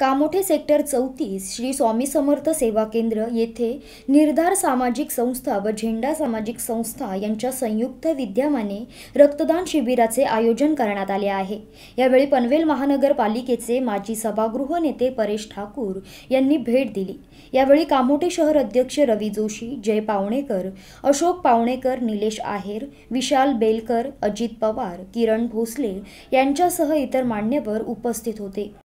कामोठे sector चौतीस श्री स्वामी समर्थ सेवा केंद्र येथे निर्धार सामाजिक संस्था व झेंडा सामाजिक संस्था यांच्या संयुक्त विद्यमाने रक्तदान शिबिराचे आयोजन करण्यात आले आहे यावेळी पनवेल महानगरपालिकेचे माजी सभागृह नेते परेश ठाकूर यांनी भेट दिली यावेळी कामोठे शहर अध्यक्ष रवी जोशी जय पावणेकर अशोक पावणेकर निलेश आहेर विशाल बेलकर अजित पवार किरण भोसले यांच्यासह इतर मान्यवर उपस्थित होते